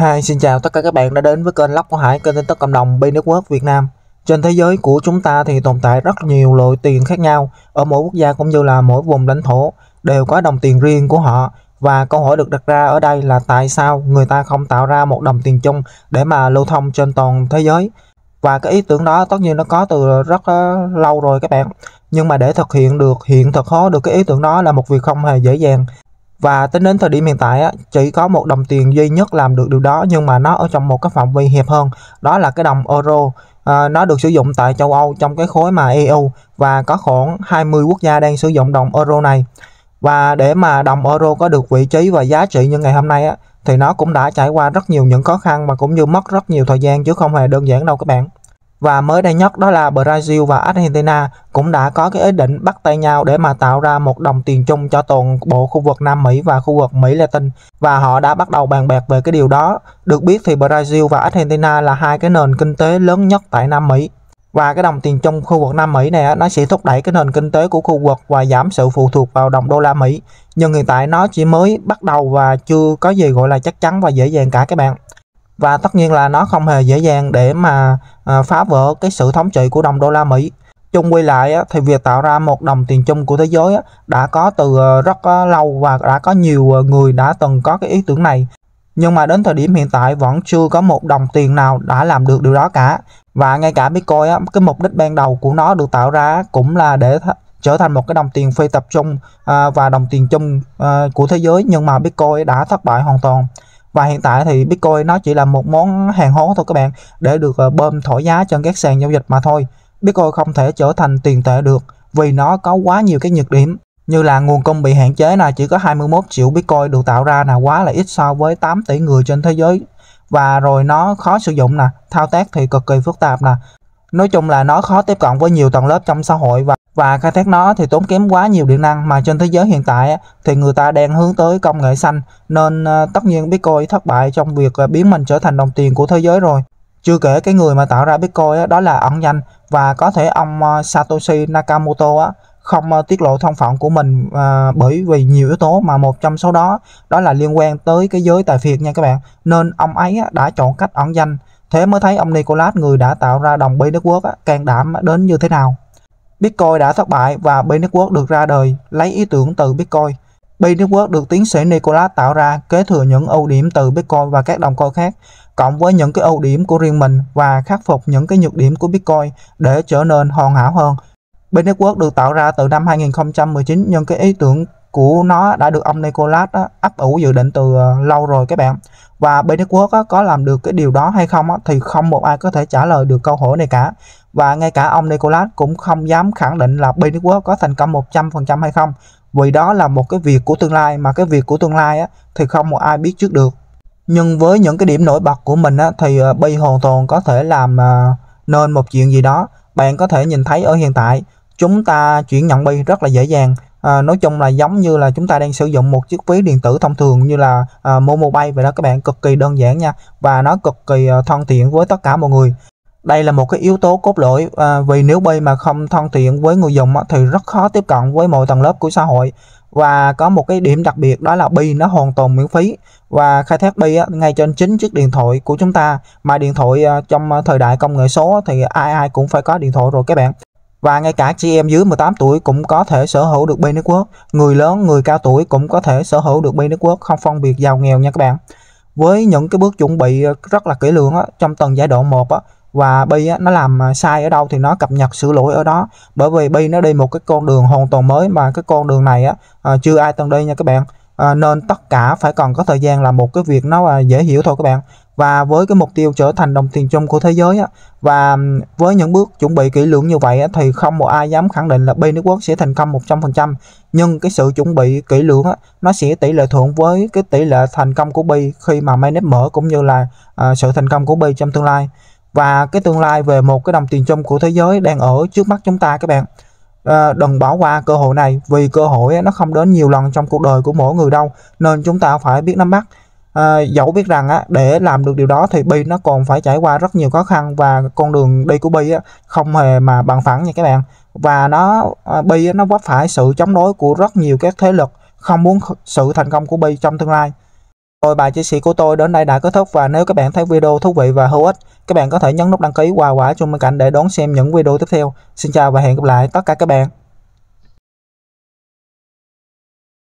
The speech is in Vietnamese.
Hi, xin chào tất cả các bạn đã đến với kênh Lóc của Hải, kênh tin tức cộng đồng bên nước Quốc Việt Nam. Trên thế giới của chúng ta thì tồn tại rất nhiều loại tiền khác nhau, ở mỗi quốc gia cũng như là mỗi vùng lãnh thổ đều có đồng tiền riêng của họ. Và câu hỏi được đặt ra ở đây là tại sao người ta không tạo ra một đồng tiền chung để mà lưu thông trên toàn thế giới? Và cái ý tưởng đó tất nhiên nó có từ rất ờ, lâu rồi các bạn. Nhưng mà để thực hiện được, hiện thực hóa được cái ý tưởng đó là một việc không hề dễ dàng và tính đến thời điểm hiện tại á, chỉ có một đồng tiền duy nhất làm được điều đó nhưng mà nó ở trong một cái phạm vi hẹp hơn đó là cái đồng euro à, nó được sử dụng tại châu Âu trong cái khối mà EU và có khoảng 20 quốc gia đang sử dụng đồng euro này và để mà đồng euro có được vị trí và giá trị như ngày hôm nay á, thì nó cũng đã trải qua rất nhiều những khó khăn và cũng như mất rất nhiều thời gian chứ không hề đơn giản đâu các bạn và mới đây nhất đó là Brazil và Argentina cũng đã có cái ý định bắt tay nhau để mà tạo ra một đồng tiền chung cho toàn bộ khu vực Nam Mỹ và khu vực Mỹ Latin và họ đã bắt đầu bàn bạc về cái điều đó. Được biết thì Brazil và Argentina là hai cái nền kinh tế lớn nhất tại Nam Mỹ và cái đồng tiền chung khu vực Nam Mỹ này nó sẽ thúc đẩy cái nền kinh tế của khu vực và giảm sự phụ thuộc vào đồng đô la Mỹ. Nhưng hiện tại nó chỉ mới bắt đầu và chưa có gì gọi là chắc chắn và dễ dàng cả các bạn. Và tất nhiên là nó không hề dễ dàng để mà À, phá vỡ cái sự thống trị của đồng đô la Mỹ. Chung quy lại thì việc tạo ra một đồng tiền chung của thế giới đã có từ à, rất à, lâu và đã có nhiều người đã từng có cái ý tưởng này. Nhưng mà đến thời điểm hiện tại vẫn chưa có một đồng tiền nào đã làm được điều đó cả. Và ngay cả Bitcoin, cái mục đích ban đầu của nó được tạo ra cũng là để trở thành một cái đồng tiền phi tập trung và đồng tiền chung của thế giới nhưng mà Bitcoin đã thất bại hoàn toàn và hiện tại thì Bitcoin nó chỉ là một món hàng hóa thôi các bạn để được ờ, bơm thổi giá trên các sàn giao dịch mà thôi. Bitcoin không thể trở thành tiền tệ được vì nó có quá nhiều cái nhược điểm như là nguồn cung bị hạn chế là chỉ có 21 triệu Bitcoin được tạo ra là quá là ít so với 8 tỷ người trên thế giới và rồi nó khó sử dụng nè, thao tác thì cực kỳ phức tạp nè, Nói chung là nó khó tiếp cận với nhiều tầng lớp trong xã hội và và khai thác nó thì tốn kém quá nhiều điện năng mà trên thế giới hiện tại thì người ta đang hướng tới công nghệ xanh nên ờ, tất nhiên Bitcoin thất bại trong việc ờ, biến mình trở thành đồng tiền của thế giới rồi. Chưa kể cái người mà tạo ra Bitcoin đó là ẩn danh và có thể ông ờ, Satoshi Nakamoto không tiết lộ thông phận của mình bởi vì nhiều yếu tố mà một trong số đó đó là liên quan tới cái giới tài phiệt nha các bạn nên ông ấy đã chọn cách ẩn danh Thế mới thấy ông nicolas người đã tạo ra đồng B Network can đảm đến như thế nào. Bitcoin đã thất bại và B Network được ra đời lấy ý tưởng từ Bitcoin. B Network được tiến sĩ nicolas tạo ra kế thừa những ưu điểm từ Bitcoin và các đồng coin khác, cộng với những cái ưu điểm của riêng mình và khắc phục những cái nhược điểm của Bitcoin để trở nên hoàn hảo hơn. B Network được tạo ra từ năm 2019 nhân cái ý tưởng của nó đã được ông Nicolas á, ấp ủ dự định từ ờ, lâu rồi các bạn và bên Đức Quốc có làm được cái điều đó hay không thì không một ai có thể trả lời được câu hỏi này cả và ngay cả ông Nicolas cũng không dám khẳng định là bên Đức Quốc có thành công 100% hay không vì đó là một cái việc của tương lai mà cái việc của tương lai thì không một ai biết trước được nhưng với những cái điểm nổi bật của mình thì ờ, Bi hoàn toàn có thể làm ờ, nên một chuyện gì đó bạn có thể nhìn thấy ở hiện tại chúng ta chuyển nhận Bi rất là dễ dàng à, nói chung là giống như là chúng ta đang sử dụng một chiếc ví điện tử thông thường như là à, MoMoPay vậy đó các bạn cực kỳ đơn giản nha và nó cực kỳ à, thân thiện với tất cả mọi người đây là một cái yếu tố cốt lõi à, vì nếu Pay mà không thân thiện với người dùng thì rất khó tiếp cận với mọi tầng lớp của xã hội và có một cái điểm đặc biệt đó là Pi nó hoàn toàn miễn phí và khai thác Pi ngay trên chính chiếc điện thoại của chúng ta mà điện thoại à, trong à, thời đại công nghệ số thì ai ai cũng phải có điện thoại rồi các bạn và ngay cả chị em dưới 18 tuổi cũng có thể sở hữu được Bay Network, người lớn, người cao tuổi cũng có thể sở hữu được Bay Network, không phân biệt giàu nghèo nha các bạn. Với những cái bước chuẩn bị rất là kỹ lưỡng á, trong tầng giai đoạn 1 á, và bi á, nó làm sai ở đâu thì nó cập nhật sửa lỗi ở đó bởi vì bi nó đi một cái con đường hoàn toàn mới mà cái con đường này á, à, chưa ai từng đi nha các bạn à, nên tất cả phải còn có thời gian là một cái việc nó à, dễ hiểu thôi các bạn và với cái mục tiêu trở thành đồng tiền chung của thế giới á, và với những bước chuẩn bị kỹ lưỡng như vậy á, thì không một ai dám khẳng định là B Network sẽ thành công 100% nhưng cái sự chuẩn bị kỹ lưỡng á, nó sẽ tỷ lệ thuận với cái tỷ lệ thành công của B khi mà mainnet mở cũng như là à, sự thành công của B trong tương lai và cái tương lai về một cái đồng tiền chung của thế giới đang ở trước mắt chúng ta các bạn À, đừng bỏ qua cơ hội này vì cơ hội nó không đến nhiều lần trong cuộc đời của mỗi người đâu nên chúng ta phải biết nắm bắt à, dẫu biết rằng á, để làm được điều đó thì bi nó còn phải trải qua rất nhiều khó khăn và con đường đi của bi á, không hề mà bằng phẳng nha các bạn và nó à, bi nó vấp phải sự chống đối của rất nhiều các thế lực không muốn sự thành công của bi trong tương lai rồi bài chia sẻ của tôi đến đây đã kết thúc và nếu các bạn thấy video thú vị và hữu ích, các bạn có thể nhấn nút đăng ký quà quả chuông bên cạnh để đón xem những video tiếp theo. Xin chào và hẹn gặp lại tất cả các bạn.